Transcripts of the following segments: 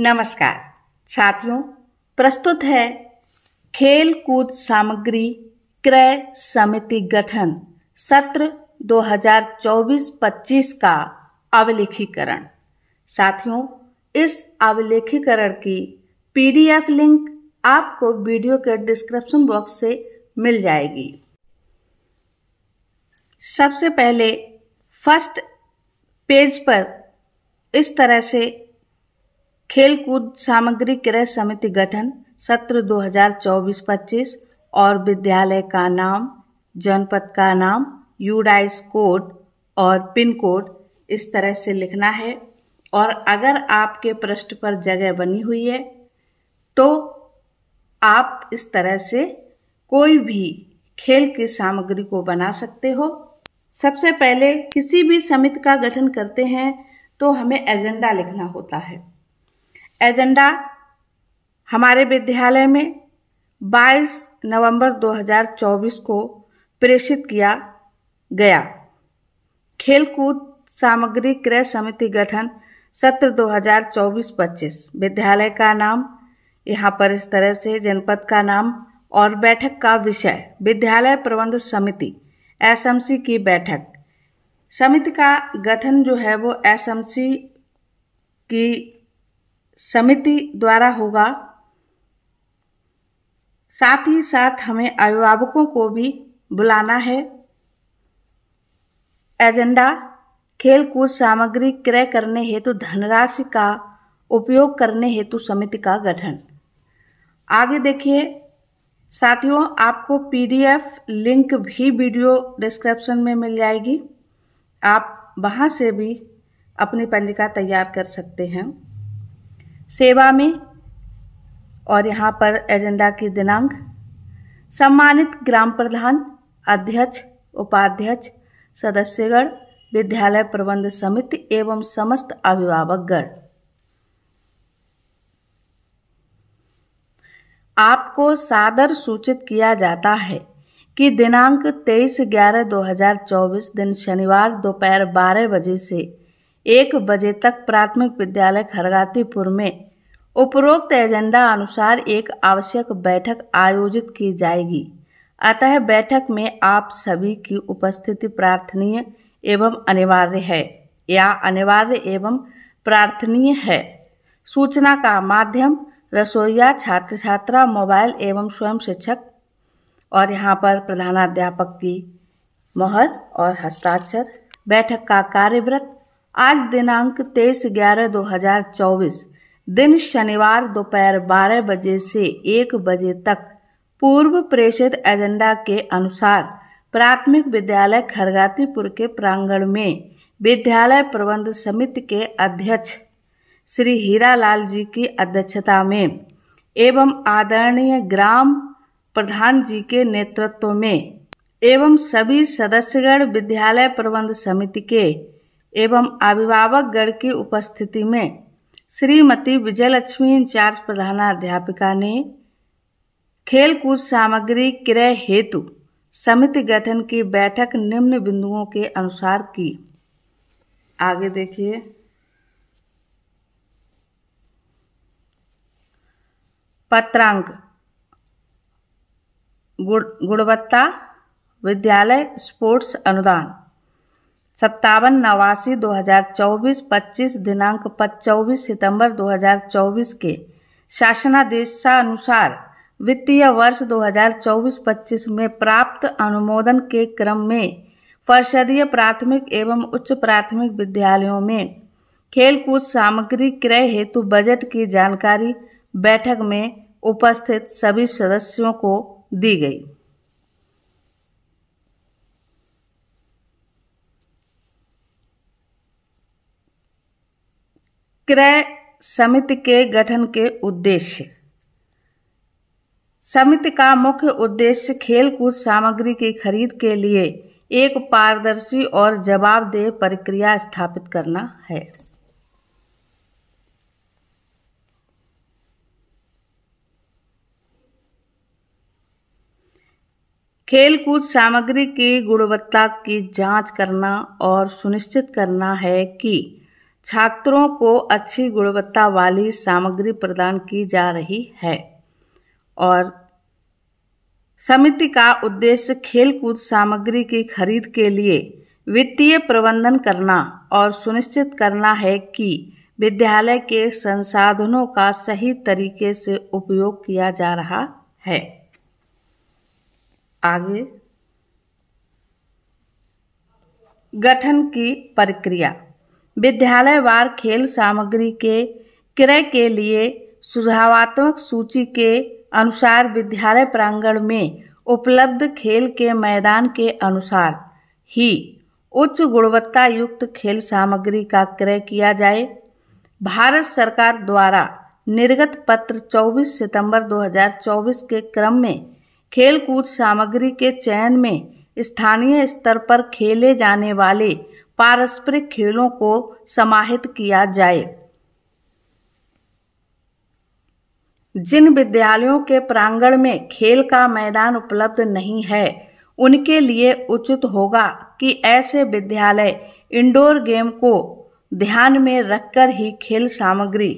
नमस्कार साथियों प्रस्तुत है खेल कूद सामग्री क्रय समिति गठन सत्र 2024-25 का अवलेखीकरण साथियों इस अवलेखीकरण की पीडीएफ लिंक आपको वीडियो के डिस्क्रिप्शन बॉक्स से मिल जाएगी सबसे पहले फर्स्ट पेज पर इस तरह से खेलकूद सामग्री क्रय समिति गठन सत्र 2024-25 और विद्यालय का नाम जनपद का नाम यूडाइस कोड और पिन कोड इस तरह से लिखना है और अगर आपके पृष्ठ पर जगह बनी हुई है तो आप इस तरह से कोई भी खेल की सामग्री को बना सकते हो सबसे पहले किसी भी समिति का गठन करते हैं तो हमें एजेंडा लिखना होता है एजेंडा हमारे विद्यालय में 22 नवंबर 2024 को प्रेषित किया गया खेलकूद सामग्री क्रय समिति गठन सत्र 2024-25 विद्यालय का नाम यहाँ पर इस तरह से जनपद का नाम और बैठक का विषय विद्यालय प्रबंध समिति एसएमसी की बैठक समिति का गठन जो है वो एसएमसी की समिति द्वारा होगा साथ ही साथ हमें अभिभावकों को भी बुलाना है एजेंडा खेल कूद सामग्री क्रय करने हेतु धनराशि का उपयोग करने हेतु समिति का गठन आगे देखिए साथियों आपको पीडीएफ लिंक भी वीडियो डिस्क्रिप्शन में मिल जाएगी आप वहाँ से भी अपनी पंजिका तैयार कर सकते हैं सेवा में और यहाँ पर एजेंडा की दिनांक सम्मानित ग्राम प्रधान अध्यक्ष उपाध्यक्ष सदस्यगण विद्यालय प्रबंध समिति एवं समस्त अभिभावकगण आपको सादर सूचित किया जाता है कि दिनांक 23 ग्यारह 2024 दिन शनिवार दोपहर 12 बजे से एक बजे तक प्राथमिक विद्यालय खरगातीपुर में उपरोक्त एजेंडा अनुसार एक आवश्यक बैठक आयोजित की जाएगी अतः बैठक में आप सभी की उपस्थिति प्रार्थनीय एवं अनिवार्य है या अनिवार्य एवं प्रार्थनीय है सूचना का माध्यम रसोईया छात्र छात्रा मोबाइल एवं स्वयं शिक्षक और यहाँ पर प्रधानाध्यापक की मोहर और हस्ताक्षर बैठक का कार्यव्रत आज दिनांक तेईस ग्यारह दो हजार चौबीस दिन शनिवार दोपहर बारह बजे से एक बजे तक पूर्व प्रेषित एजेंडा के अनुसार प्राथमिक विद्यालय खरगातीपुर के प्रांगण में विद्यालय प्रबंध समिति के अध्यक्ष श्री हीरालाल जी की अध्यक्षता में एवं आदरणीय ग्राम प्रधान जी के नेतृत्व में एवं सभी सदस्यगण विद्यालय प्रबंध समिति के एवं गण की उपस्थिति में श्रीमती विजयलक्ष्मी इंचार्ज प्रधानाध्यापिका ने खेलकूद सामग्री क्रय हेतु समिति गठन की बैठक निम्न बिंदुओं के अनुसार की आगे देखिए पत्रांक गुण गुणवत्ता विद्यालय स्पोर्ट्स अनुदान सत्तावन नवासी दो हज़ार चौबीस पच्चीस दिनांक चौबीस सितंबर 2024 के शासनादेशानुसार वित्तीय वर्ष 2024-25 में प्राप्त अनुमोदन के क्रम में पर्षदीय प्राथमिक एवं उच्च प्राथमिक विद्यालयों में खेलकूद सामग्री क्रय हेतु बजट की जानकारी बैठक में उपस्थित सभी सदस्यों को दी गई क्रय समिति के गठन के उद्देश्य समिति का मुख्य उद्देश्य खेलकूद सामग्री की खरीद के लिए एक पारदर्शी और जवाबदेह प्रक्रिया स्थापित करना है खेलकूद सामग्री की गुणवत्ता की जांच करना और सुनिश्चित करना है कि छात्रों को अच्छी गुणवत्ता वाली सामग्री प्रदान की जा रही है और समिति का उद्देश्य खेलकूद सामग्री की खरीद के लिए वित्तीय प्रबंधन करना और सुनिश्चित करना है कि विद्यालय के संसाधनों का सही तरीके से उपयोग किया जा रहा है आगे गठन की प्रक्रिया विद्यालयवार खेल सामग्री के क्रय के लिए सुझावात्मक सूची के अनुसार विद्यालय प्रांगण में उपलब्ध खेल के मैदान के अनुसार ही उच्च गुणवत्ता युक्त खेल सामग्री का क्रय किया जाए भारत सरकार द्वारा निर्गत पत्र 24 सितंबर 2024 के क्रम में खेलकूद सामग्री के चयन में स्थानीय स्तर पर खेले जाने वाले पारस्परिक खेलों को समाहित किया जाए जिन विद्यालयों के प्रांगण में खेल का मैदान उपलब्ध नहीं है उनके लिए उचित होगा कि ऐसे विद्यालय इंडोर गेम को ध्यान में रखकर ही खेल सामग्री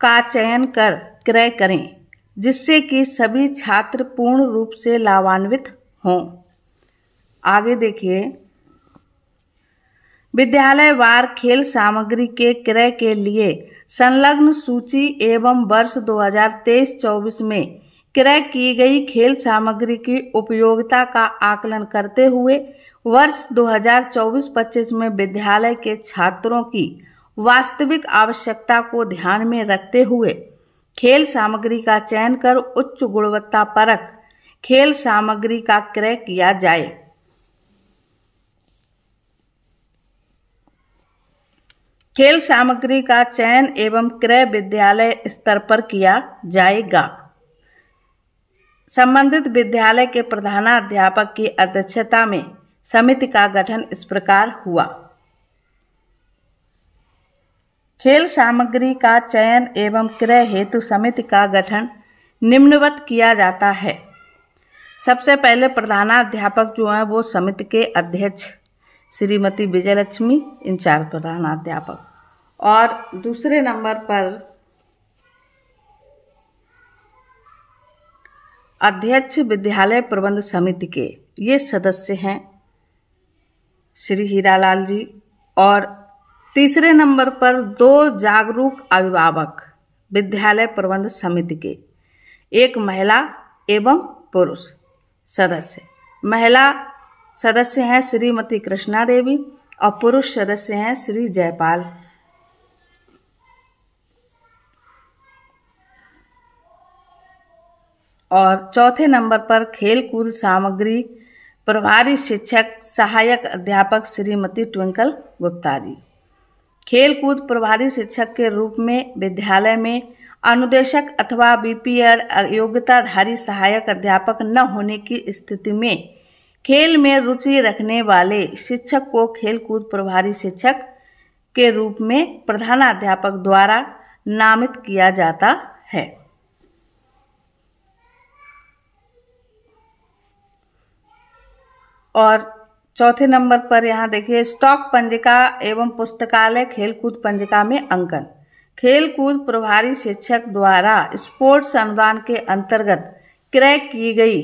का चयन कर क्रय करें जिससे कि सभी छात्र पूर्ण रूप से लाभान्वित हों आगे देखिए वार खेल सामग्री के क्रय के लिए संलग्न सूची एवं वर्ष 2023-24 में क्रय की गई खेल सामग्री की उपयोगिता का आकलन करते हुए वर्ष 2024-25 में विद्यालय के छात्रों की वास्तविक आवश्यकता को ध्यान में रखते हुए खेल सामग्री का चयन कर उच्च गुणवत्ता परक खेल सामग्री का क्रय किया जाए खेल सामग्री का चयन एवं क्रय विद्यालय स्तर पर किया जाएगा संबंधित विद्यालय के प्रधानाध्यापक की अध्यक्षता में समिति का गठन इस प्रकार हुआ खेल सामग्री का चयन एवं क्रय हेतु समिति का गठन निम्नवत किया जाता है सबसे पहले प्रधानाध्यापक जो हैं वो समिति के अध्यक्ष श्रीमती विजयलक्ष्मी इंचार्ज प्रधानाध्यापक और दूसरे नंबर पर अध्यक्ष विद्यालय प्रबंध समिति के ये सदस्य हैं श्री हीरालाल जी और तीसरे नंबर पर दो जागरूक अभिभावक विद्यालय प्रबंध समिति के एक महिला एवं पुरुष सदस्य महिला सदस्य हैं श्रीमती कृष्णा देवी और पुरुष सदस्य हैं श्री जयपाल और चौथे नंबर पर खेलकूद सामग्री प्रभारी शिक्षक सहायक अध्यापक श्रीमती ट्विंकल गुप्ता जी खेलकूद प्रभारी शिक्षक के रूप में विद्यालय में अनुदेशक अथवा बीपीएल योग्यताधारी सहायक अध्यापक न होने की स्थिति में खेल में रुचि रखने वाले शिक्षक को खेलकूद प्रभारी शिक्षक के रूप में प्रधानाध्यापक द्वारा नामित किया जाता है और चौथे नंबर पर यहाँ देखिए स्टॉक पंजिका एवं पुस्तकालय खेलकूद पंजिका में अंकन खेलकूद प्रभारी शिक्षक द्वारा स्पोर्ट्स अनुदान के अंतर्गत क्रय की गई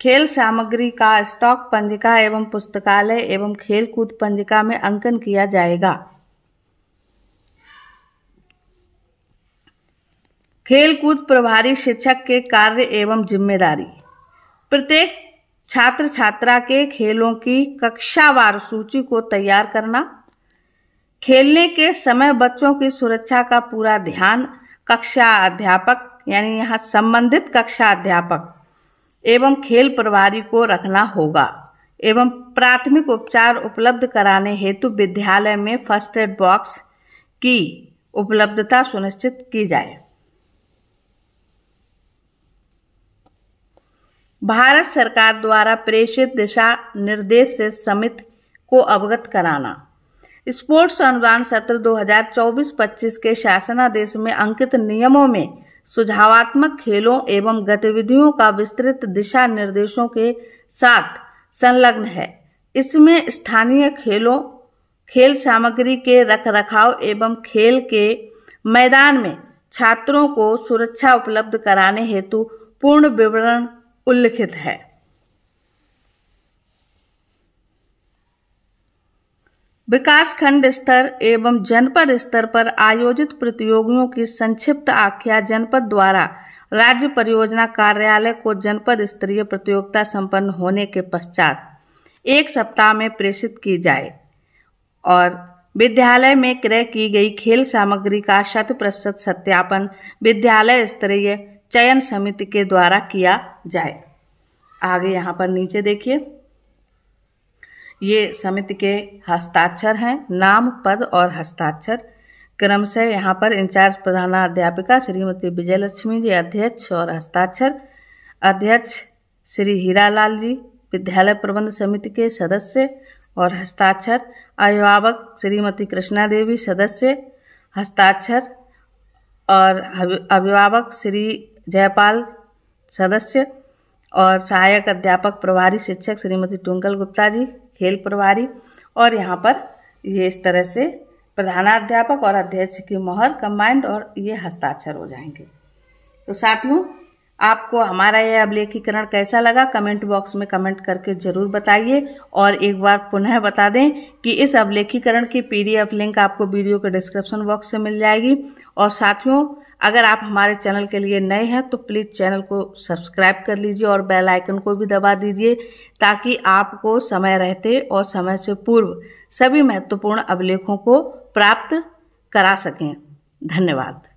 खेल सामग्री का स्टॉक पंजिका एवं पुस्तकालय एवं खेलकूद पंजिका में अंकन किया जाएगा खेलकूद प्रभारी शिक्षक के कार्य एवं जिम्मेदारी प्रत्येक छात्र छात्रा के खेलों की कक्षावार सूची को तैयार करना खेलने के समय बच्चों की सुरक्षा का पूरा ध्यान कक्षा अध्यापक यानी यहाँ संबंधित कक्षा अध्यापक एवं खेल प्रभारी को रखना होगा एवं प्राथमिक उपचार उपलब्ध कराने हेतु विद्यालय में फर्स्ट एड बॉक्स की उपलब्धता सुनिश्चित की जाए भारत सरकार द्वारा प्रेषित दिशा निर्देश से समिति को अवगत कराना स्पोर्ट्स अनुदान सत्र 2024-25 के शासनादेश में अंकित नियमों में सुझावात्मक खेलों एवं गतिविधियों का विस्तृत दिशा निर्देशों के साथ संलग्न है इसमें स्थानीय खेलों खेल सामग्री के रखरखाव एवं खेल के मैदान में छात्रों को सुरक्षा उपलब्ध कराने हेतु पूर्ण विवरण उल्लिखित है विकास खंड स्तर एवं जनपद स्तर पर आयोजित प्रतियोगियों की संक्षिप्त आख्या जनपद द्वारा राज्य परियोजना कार्यालय को जनपद स्तरीय प्रतियोगिता संपन्न होने के पश्चात एक सप्ताह में प्रेषित की जाए और विद्यालय में क्रय की गई खेल सामग्री का शत प्रतिशत सत्यापन विद्यालय स्तरीय चयन समिति के द्वारा किया जाए आगे यहाँ पर नीचे देखिए ये समिति के हस्ताक्षर हैं नाम पद और हस्ताक्षर क्रम से यहाँ पर इंचार्ज प्रधानाध्यापिका श्रीमती विजयलक्ष्मी जी अध्यक्ष और हस्ताक्षर अध्यक्ष श्री हीरालाल जी विद्यालय प्रबंध समिति के सदस्य और हस्ताक्षर अभिभावक श्रीमती कृष्णा देवी सदस्य हस्ताक्षर और अभिभावक श्री जयपाल सदस्य और सहायक अध्यापक प्रभारी शिक्षक श्रीमती ट्विंकल गुप्ता जी खेल प्रभारी और यहाँ पर ये इस तरह से प्रधानाध्यापक और अध्यक्ष की मोहर कम्बाइंड और ये हस्ताक्षर हो जाएंगे तो साथियों आपको हमारा यह अभिलेखीकरण कैसा लगा कमेंट बॉक्स में कमेंट करके ज़रूर बताइए और एक बार पुनः बता दें कि इस अभिलेखीकरण की पीडीएफ लिंक आपको वीडियो के डिस्क्रिप्शन बॉक्स से मिल जाएगी और साथियों अगर आप हमारे चैनल के लिए नए हैं तो प्लीज़ चैनल को सब्सक्राइब कर लीजिए और बेल आइकन को भी दबा दीजिए ताकि आपको समय रहते और समय से पूर्व सभी महत्वपूर्ण अभिलेखों को प्राप्त करा सकें धन्यवाद